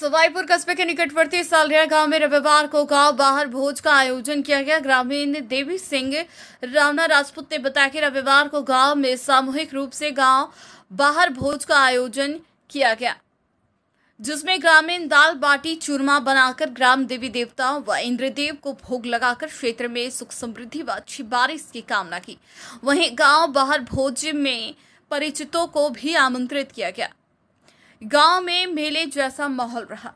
सवाईपुर कस्बे के निकटवर्ती सालरिया गांव में रविवार को गांव बाहर भोज का आयोजन किया गया ग्रामीण देवी सिंह रावना राजपूत ने बताया कि रविवार को गांव में सामूहिक रूप से गांव बाहर भोज का आयोजन किया गया जिसमें ग्रामीण दाल बाटी चूरमा बनाकर ग्राम देवी देवताओं व इंद्रदेव को भोग लगाकर क्षेत्र में सुख समृद्धि व अच्छी बारिश की कामना की वहीं गांव बाहर भोज में परिचितों को भी आमंत्रित किया गया गांव में मेले जैसा माहौल रहा